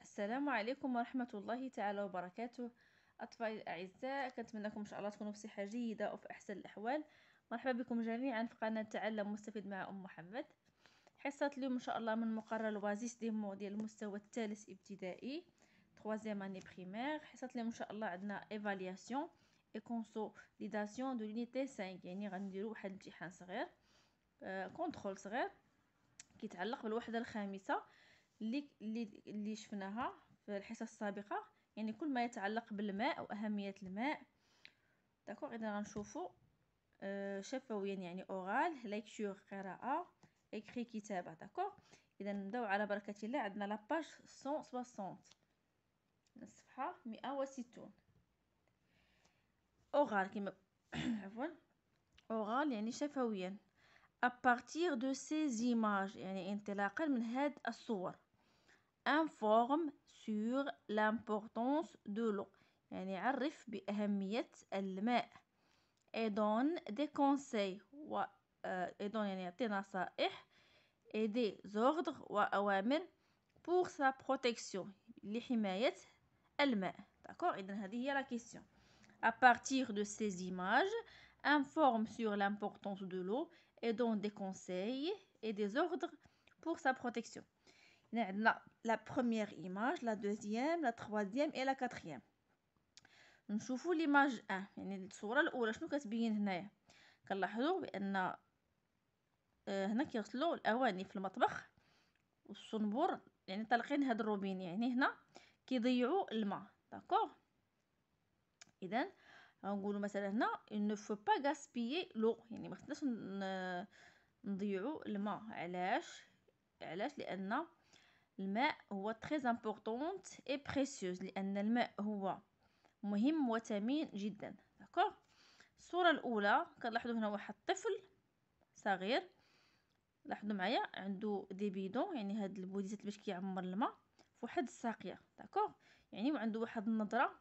السلام عليكم ورحمة الله تعالى وبركاته أطفالي الأعزاء كنتمنىكم إن شاء الله تكونوا بصحة جيدة وفي أحسن الأحوال مرحبا بكم جميعا في قناة تعلم مستفيد مع أم محمد حصة اليوم إن شاء الله من مقرر الوازيس ديمو ديال المستوى الثالث ابتدائي 3 اني بريمير حصة اليوم إن شاء الله عندنا ايفالياسيون et consolidation de l'unité 5 يعني غنديرو واحد الامتحان صغير كونترول آه، صغير كيتعلق بالوحده الخامسه اللي اللي شفناها في الحصص السابقه يعني كل ما يتعلق بالماء واهميه الماء داكوغ اذا غنشوفوا آه شفويا يعني اورال ليكتور قراءه اكري كتابه داكوغ اذا نبداو على بركه الله عندنا لاباج 160 الصفحه 160 orale, qui me... oral, yani chafouien, à partir de ces images, yani intellectuel, من هذه الصور, informe sur l'importance de l'eau, yani عرف بأهمية الماء, et donne des conseils, و, euh, et donne yani تنصائح, et des ordres ou أوامر pour sa protection, لحماية الماء, d'accord? Et donc, هذه هي la question à partir de ces images, informe sur l'importance de l'eau et donne des conseils et des ordres pour sa protection. La première image, la deuxième, la troisième et la quatrième. Nous voyons l'image 1 يعني الصوره الاولى شنو كتبين هنايا كنلاحظوا بان هنا كيغسلوا الاواني في المطبخ والصنبور يعني طالقين هاد الروبين يعني هنا كيضيعوا الماء داكوغ اذا غنقولوا مثلا هنا ان فو با غاسبيي لو يعني ما خصناش نضيعوا الماء علاش علاش لان الماء هو تري امبورطونت اي بريسيوز لان الماء هو مهم وثمين جدا داكور الصوره الاولى كنلاحظوا هنا واحد الطفل صغير لاحظوا معايا عنده دي بيدون يعني هاد البوديزات باش كيعمر الماء فواحد الساقيه داكور يعني وعنده واحد النظره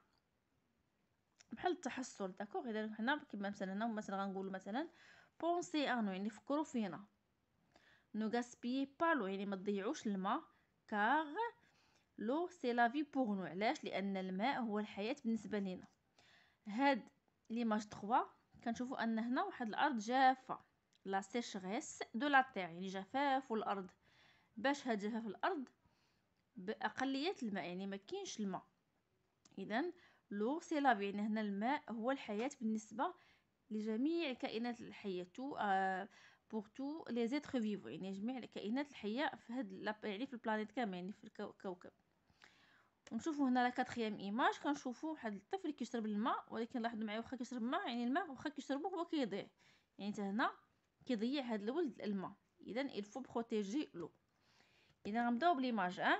بحال التحسر داكوغ اذا هنا كيما مثلا هنا مثلا غنقولوا مثلا بونسي انو يعني فكروا فينا نو غاسبيي با لو يعني ما تضيعوش الماء كاغ لو سي لا في بوغ نو علاش لان الماء هو الحياه بالنسبه لينا هاد ليماج 3 كنشوفوا ان هنا واحد الارض جافه لا سيشغيس دو لا تير يعني جفاف الارض باش هاد جفاف الارض باقليه الماء يعني ما كاينش الماء اذا لو سي لا يعني هنا الماء هو الحياة بالنسبة لجميع الكائنات الحية تو آه بوغ تو لي زيتر فيفو يعني جميع الكائنات الحية في هاد يعني في البلانيت كامل يعني في الكوكب ونشوفوا هنا لا كاتريام ايماج كنشوفوا واحد الطفل كيشرب الماء ولكن لاحظوا معايا واخا كيشرب الماء يعني الماء واخا كيشربو هو كيضيع يعني حتى هنا كيضيع هاد الولد الماء اذا الفو بروتيجي لو اذا غنبداو بليماج أه؟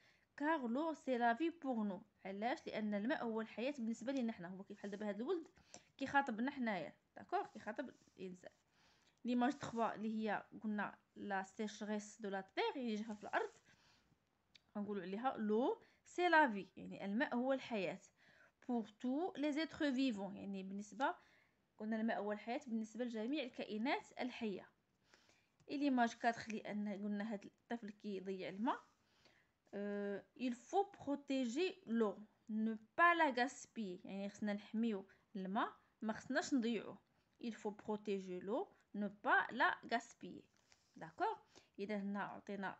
كار لو سي لا في بوغ نو علاش لان الماء هو الحياه بالنسبه لينا حنا هو كيف بحال دابا هذا الولد كيخاطبنا حنايا داكوغ كيخاطب الانسان ليماج 3 اللي هي قلنا لا سيشغيس دو لا تيغ اللي جهه في الارض غنقولوا عليها لو سي لا في يعني الماء هو الحياه بور تو لي زيتر فيفون يعني بالنسبه قلنا الماء هو الحياه بالنسبه لجميع الكائنات الحيه ليماج 4 لان قلنا هذا الطفل كيضيع الماء Euh, il faut protéger l'eau ne pas la gaspiller il faut protéger l'eau ne pas la gaspiller d'accord اذا هنا عطينا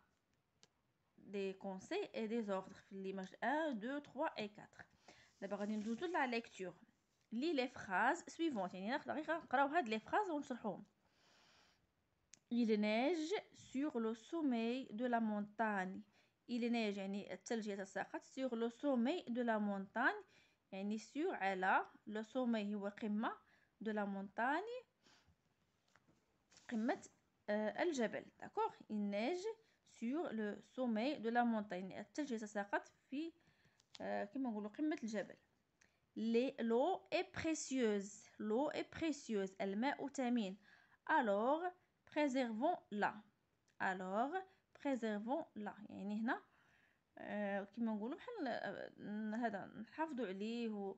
des conseils et des ordres l'image 1 2 3 et 4 دابا غادي ندوزو لا Les لي لي فراز سويفونت يعني ناخذ Il neige sur le sommeil de la montagne il neige يعني الثلج يتساقط sur le sommet de la montagne يعني sur على le sommet هو قمة de la montagne قمة الجبل euh, d'accord il neige sur le sommet de la montagne يعني الثلج يتساقط في كما نقولوا قمة الجبل l'eau est précieuse l'eau est précieuse الماء تمين alors préservons-la alors بريزيرفون لا يعني هنا آه، كيما نقولوا بحال آه، هذا نحافظوا عليه و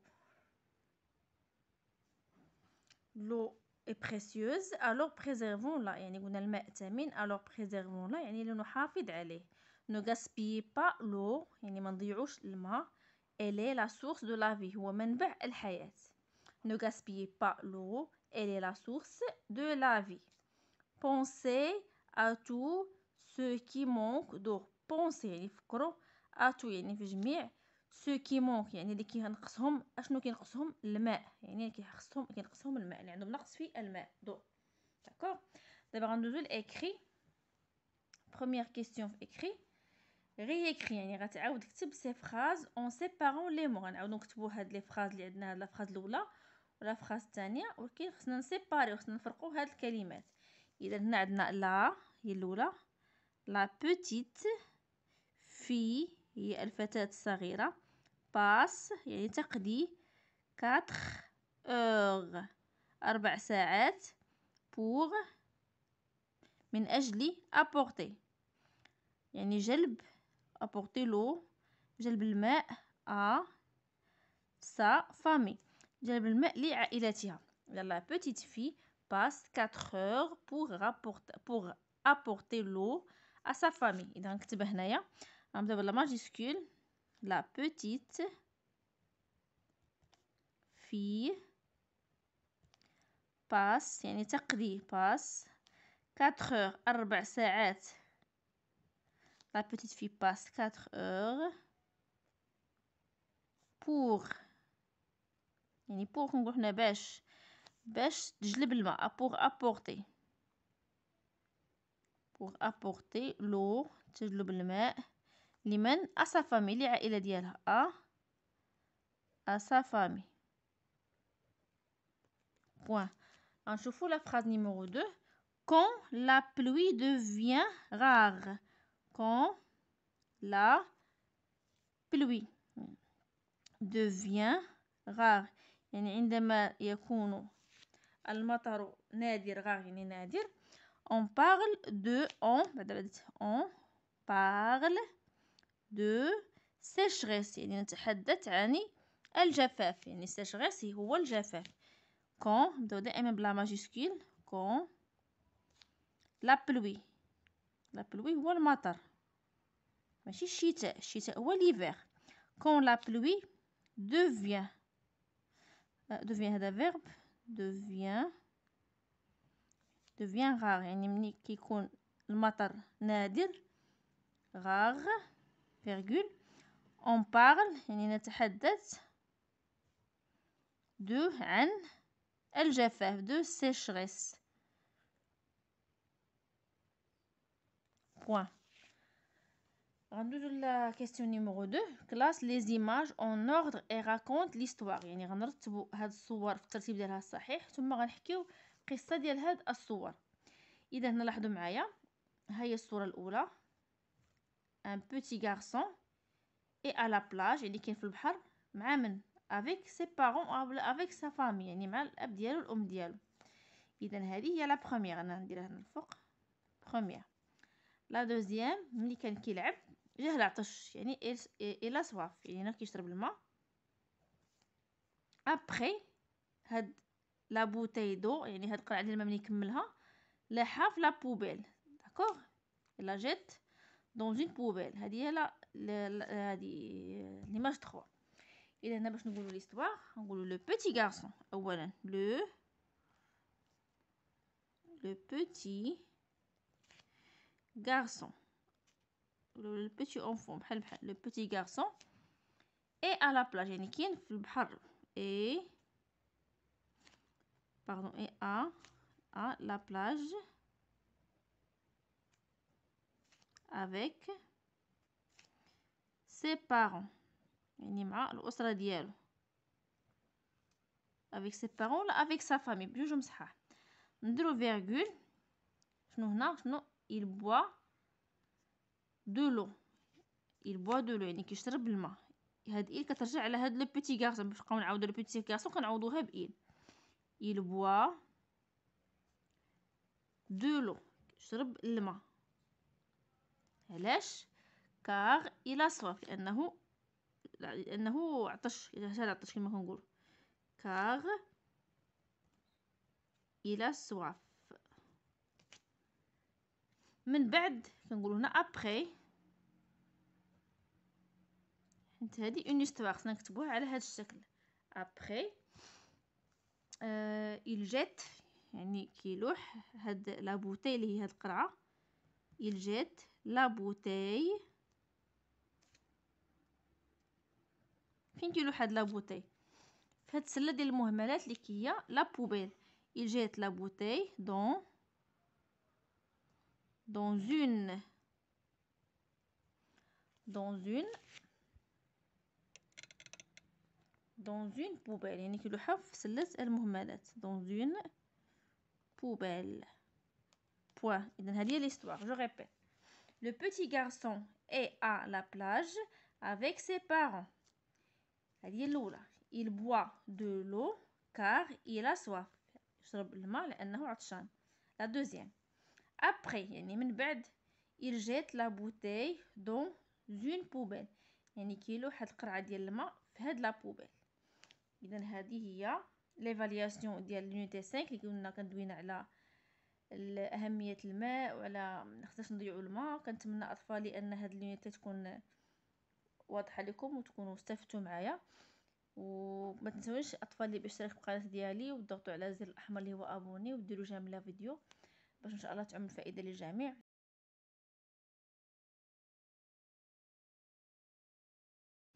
لو اي بريسيوز الوغ بريزيرفون لا يعني قلنا الماء ثمين الوغ بريزيرفون لا يعني لنحافظ عليه نو غاسبي با لو يعني ما نضيعوش الماء الي لا سورس دو لا في هو منبع الحياه نو غاسبي با لو الي لا سورس دو لا في بونسي ا تو سو كي مونك دو بونسي يعني فكرو اتو يعني في جميع سو كي مونك يعني اللي كينقصهم اشنو كينقصهم الماء يعني كيخصهم كينقصهم الماء اللي عندهم نقص في الماء دو داكور دابا غندوزو لاكري بروميير كيسيون في اكري اكري يعني غتعاود تكتب سي فراز اون سيبارون لي مو غنعاودو نكتبو هاد لي فراز اللي عندنا هاد لا فراز الاولى ولا فراز الثانيه ولكن خصنا نسيباري خصنا نفرقو هاد الكلمات اذا هنا عندنا لا هي الاولى La petite fille هي الفتاة الصغيرة باس يعني تقضي 4 heures أربع ساعات من أجل يعني جلب جلب 4 heures pour, pour apporter l'eau à sa famille. donc, tu va faire la majuscule, la petite fille passe, il y a 4 heures, 4 heures. La petite fille passe 4 heures pour, il y a pour, pour apporter pour apporter l'eau تجلب الماء لمن à sa famille للعائلة ديالها à à sa famille point غنشوفو la phrase numéro 2 quand la pluie devient rare quand la pluie devient rare يعني عندما يكون المطر نادر غار يعني نادر on parle de on, bah, on parle de sécheresse يعني نتحدث عن الجفاف يعني sécheresse هو quand quand la pluie la pluie هو المطر ماشي الشتاء الشتاء ou l'hiver? quand la pluie devient euh, devient هذا verbe devient devient rare. rare, On parle, yani de, de sécheresse. Point. Rendu la question numéro 2, les images en ordre et l'histoire. la question numéro 2, classe les images en ordre et raconte l'histoire. قصه ديال هاد الصور اذا هنا لاحظوا معايا ها هي الصوره الاولى ان بوتي غارسون اي على بلاج يعني كاين في البحر مع من افيك سي بارون او افيك سا فامي يعني مع الاب ديالو والام ديالو اذا هذه هي لا بروميير انا نديرها هنا الفوق بروميير لا دوزيام ملي كان كيلعب جاه العطش يعني اي لا سواف يعني هنا كيشرب الماء ابخي هاد la bouteille d'eau, et les la la poubelle, d'accord, il la jette dans une poubelle, c'est la, la, la, la, numéro trois. Il est l'histoire, le petit garçon, le, le petit garçon, le petit enfant, le petit garçon et à la plage et il et pardon, et A, à la plage avec ses parents. avec ses parents avec sa famille je نديرو virgule il boit de l'eau il boit de l'eau يعني Il الماء هاد l'eau. كترجع على هاد Il il boit de l'eau شرب الماء علاش كار إلا صوف لانه لانه عطش اذا عطش كما كنقول كار إلا صواف من بعد كنقولو هنا أبخي. حيت هذه اون استوار خصنا نكتبوها على هذا الشكل أبخي. آه يعني كيلوح هاد لابوتي اللي هي هاد القرعه الجات لابوتي فين كيلوح هاد لابوتي في هاد السله ديال المهملات اللي كيا لابوبيل الجات لابوتي دون دون زون دون زون dans une poubelle dans une poubelle point l'histoire je répète le petit garçon est à la plage avec ses parents il boit de l'eau car il a soif la deuxième après il jette la bouteille dans une poubelle يعني l'eau ديال الماء اذا هذه هي ليفالياسيون ديال لونيتي 5 اللي كنا كندوينا على اهميه الماء وعلى خصناش نضيعوا الماء كنتمنى اطفالي ان هذه لونيتي تكون واضحه لكم وتكونوا استفدتوا معايا وما تنساوش اطفالي باشتراك في القناه ديالي وتضغطوا على الزر الاحمر اللي هو ابوني وديروا جيم لا فيديو باش ان شاء الله تعم الفائده للجميع